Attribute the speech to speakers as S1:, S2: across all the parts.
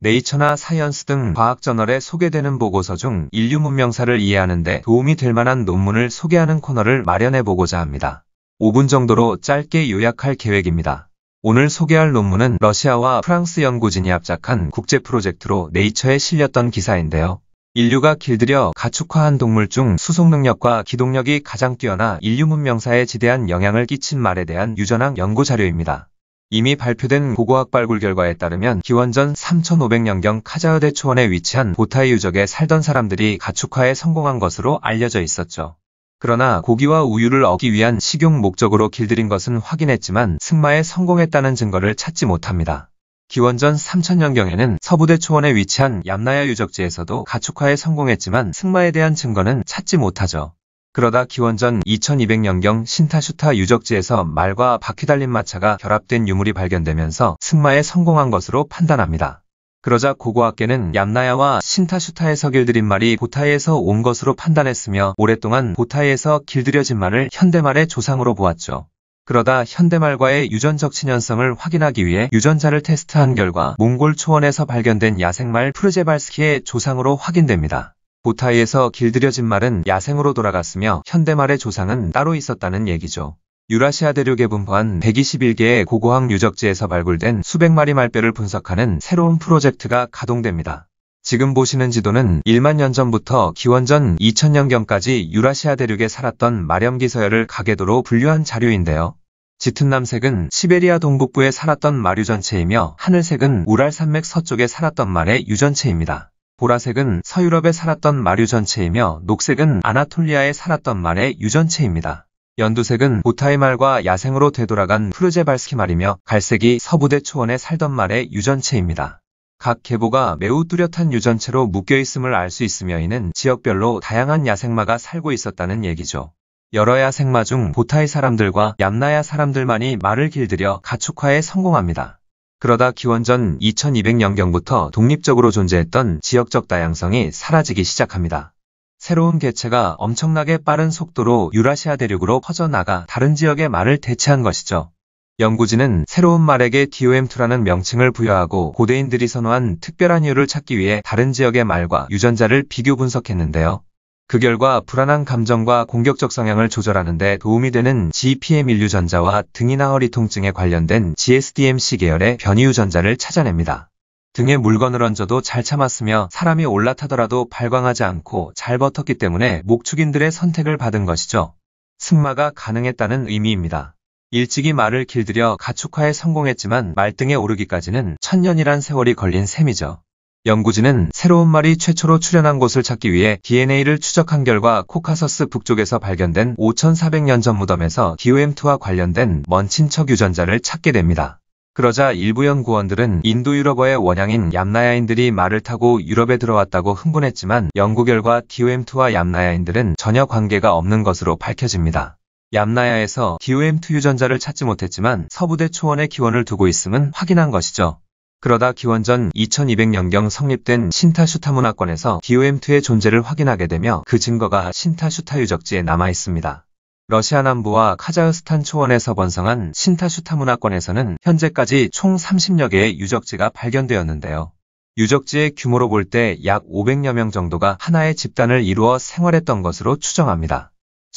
S1: 네이처나 사이언스 등 과학 저널에 소개되는 보고서 중 인류 문명사를 이해하는데 도움이 될 만한 논문을 소개하는 코너를 마련해 보고자 합니다. 5분 정도로 짧게 요약할 계획입니다. 오늘 소개할 논문은 러시아와 프랑스 연구진이 합작한 국제 프로젝트로 네이처에 실렸던 기사인데요. 인류가 길들여 가축화한 동물 중수송 능력과 기동력이 가장 뛰어나 인류 문명사에 지대한 영향을 끼친 말에 대한 유전학 연구 자료입니다. 이미 발표된 고고학 발굴 결과에 따르면 기원전 3500년경 카자흐대 초원에 위치한 보타이 유적에 살던 사람들이 가축화에 성공한 것으로 알려져 있었죠. 그러나 고기와 우유를 얻기 위한 식용 목적으로 길들인 것은 확인했지만 승마에 성공했다는 증거를 찾지 못합니다. 기원전 3000년경에는 서부대 초원에 위치한 얌나야 유적지에서도 가축화에 성공했지만 승마에 대한 증거는 찾지 못하죠. 그러다 기원전 2200년경 신타슈타 유적지에서 말과 바퀴 달린 마차가 결합된 유물이 발견되면서 승마에 성공한 것으로 판단합니다. 그러자 고고학계는 얌나야와 신타슈타의 서길들인 말이 보타이에서 온 것으로 판단했으며 오랫동안 보타이에서 길들여진 말을 현대말의 조상으로 보았죠. 그러다 현대말과의 유전적 친연성을 확인하기 위해 유전자를 테스트한 결과 몽골 초원에서 발견된 야생말 프르제발스키의 조상으로 확인됩니다. 보타이에서 길들여진 말은 야생으로 돌아갔으며 현대말의 조상은 따로 있었다는 얘기죠. 유라시아 대륙에 분포한 121개의 고고학 유적지에서 발굴된 수백 마리 말뼈를 분석하는 새로운 프로젝트가 가동됩니다. 지금 보시는 지도는 1만 년 전부터 기원전 2000년경까지 유라시아 대륙에 살았던 마렴기 서열을 가계도로 분류한 자료인데요. 짙은 남색은 시베리아 동북부에 살았던 마류 전체이며 하늘색은 우랄 산맥 서쪽에 살았던 말의 유전체입니다. 보라색은 서유럽에 살았던 마류 전체이며 녹색은 아나톨리아에 살았던 말의 유전체입니다. 연두색은 보타이 말과 야생으로 되돌아간 프르제발스키 말이며 갈색이 서부대 초원에 살던 말의 유전체입니다. 각 계보가 매우 뚜렷한 유전체로 묶여있음을 알 수 있으며 이는 지역별로 다양한 야생마가 살고 있었다는 얘기죠. 여러 야생마 중 보타이 사람들과 얌나야 사람들만이 말을 길들여 가축화에 성공합니다. 그러다 기원전 2200년경부터 독립적으로 존재했던 지역적 다양성이 사라지기 시작합니다. 새로운 개체가 엄청나게 빠른 속도로 유라시아 대륙으로 퍼져나가 다른 지역의 말을 대체한 것이죠. 연구진은 새로운 말에게 DOM2라는 명칭을 부여하고 고대인들이 선호한 특별한 이유를 찾기 위해 다른 지역의 말과 유전자를 비교 분석했는데요. 그 결과 불안한 감정과 공격적 성향을 조절하는 데 도움이 되는 GPM 인류전자와 등이나 허리 통증에 관련된 GSDMC 계열의 변이 유전자를 찾아냅니다. 등에 물건을 얹어도 잘 참았으며 사람이 올라타더라도 발광하지 않고 잘 버텼기 때문에 목축인들의 선택을 받은 것이죠. 승마가 가능했다는 의미입니다. 일찍이 말을 길들여 가축화에 성공했지만 말등에 오르기까지는 천년이란 세월이 걸린 셈이죠. 연구진은 새로운 말이 최초로 출현한 곳을 찾기 위해 DNA를 추적한 결과 코카서스 북쪽에서 발견된 5,400년 전 무덤에서 DOM2와 관련된 먼 친척 유전자를 찾게 됩니다. 그러자 일부 연구원들은 인도 유럽어의 원양인 얌나야인들이 말을 타고 유럽에 들어왔다고 흥분했지만 연구 결과 DOM2와 얌나야인들은 전혀 관계가 없는 것으로 밝혀집니다. 얌나야에서 DOM2 유전자를 찾지 못했지만 서부대 초원의 기원을 두고 있음은 확인한 것이죠. 그러다 기원전 2200년경 성립된 신타슈타 문화권에서 디오엠2의 존재를 확인하게 되며 그 증거가 신타슈타 유적지에 남아 있습니다. 러시아 남부와 카자흐스탄 초원에서 번성한 신타슈타 문화권에서는 현재까지 총 30여 개의 유적지가 발견되었는데요. 유적지의 규모로 볼 때 약 500여 명 정도가 하나의 집단을 이루어 생활했던 것으로 추정합니다.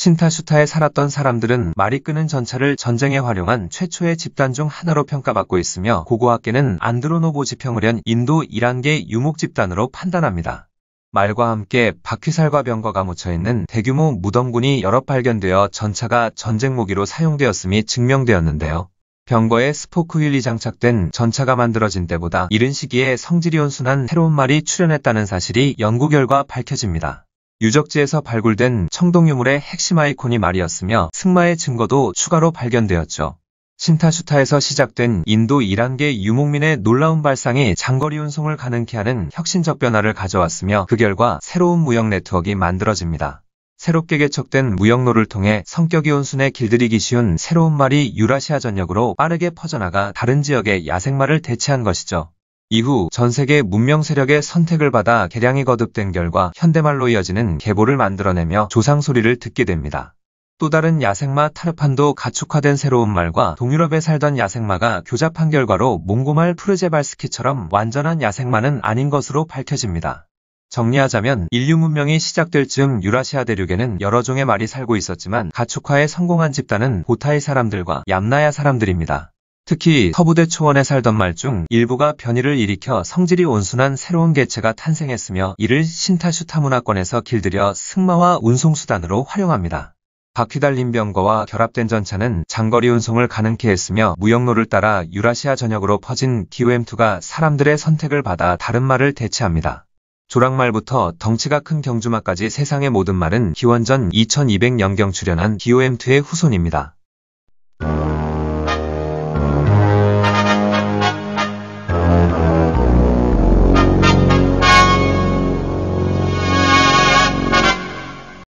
S1: 신타슈타에 살았던 사람들은 말이 끄는 전차를 전쟁에 활용한 최초의 집단 중 하나로 평가받고 있으며 고고학계는 안드로노보 지평을연 인도 이란계 유목 집단으로 판단합니다. 말과 함께 바퀴살과 병거가 묻혀있는 대규모 무덤군이 여러 발견되어 전차가 전쟁 무기로 사용되었음이 증명되었는데요. 병거에 스포크 휠이 장착된 전차가 만들어진 때보다 이른 시기에 성질이 온순한 새로운 말이 출현했다는 사실이 연구 결과 밝혀집니다. 유적지에서 발굴된 청동 유물의 핵심 아이콘이 말이었으며 승마의 증거도 추가로 발견되었죠. 신타슈타에서 시작된 인도 1단계 유목민의 놀라운 발상이 장거리 운송을 가능케 하는 혁신적 변화를 가져왔으며 그 결과 새로운 무역 네트워크가 만들어집니다. 새롭게 개척된 무역로를 통해 성격이 온순해 길들이기 쉬운 새로운 말이 유라시아 전역으로 빠르게 퍼져나가 다른 지역의 야생마를 대체한 것이죠. 이후 전 세계 문명 세력의 선택을 받아 개량이 거듭된 결과 현대말로 이어지는 계보를 만들어내며 조상 소리를 듣게 됩니다. 또 다른 야생마 타르판도 가축화된 새로운 말과 동유럽에 살던 야생마가 교잡한 결과로 몽고말 프르제발스키처럼 완전한 야생마는 아닌 것으로 밝혀집니다. 정리하자면 인류 문명이 시작될 즈음 유라시아 대륙에는 여러 종의 말이 살고 있었지만 가축화에 성공한 집단은 보타이 사람들과 얌나야 사람들입니다. 특히 서부대 초원에 살던 말 중 일부가 변이를 일으켜 성질이 온순한 새로운 개체가 탄생했으며 이를 신타슈타 문화권에서 길들여 승마와 운송수단으로 활용합니다. 바퀴 달린 병거와 결합된 전차는 장거리 운송을 가능케 했으며 무역로를 따라 유라시아 전역으로 퍼진 기 o m 2가 사람들의 선택을 받아 다른 말을 대체합니다. 조랑말부터 덩치가 큰 경주마까지 세상의 모든 말은 기원전 2200년경 출현한 기 o m 2의 후손입니다.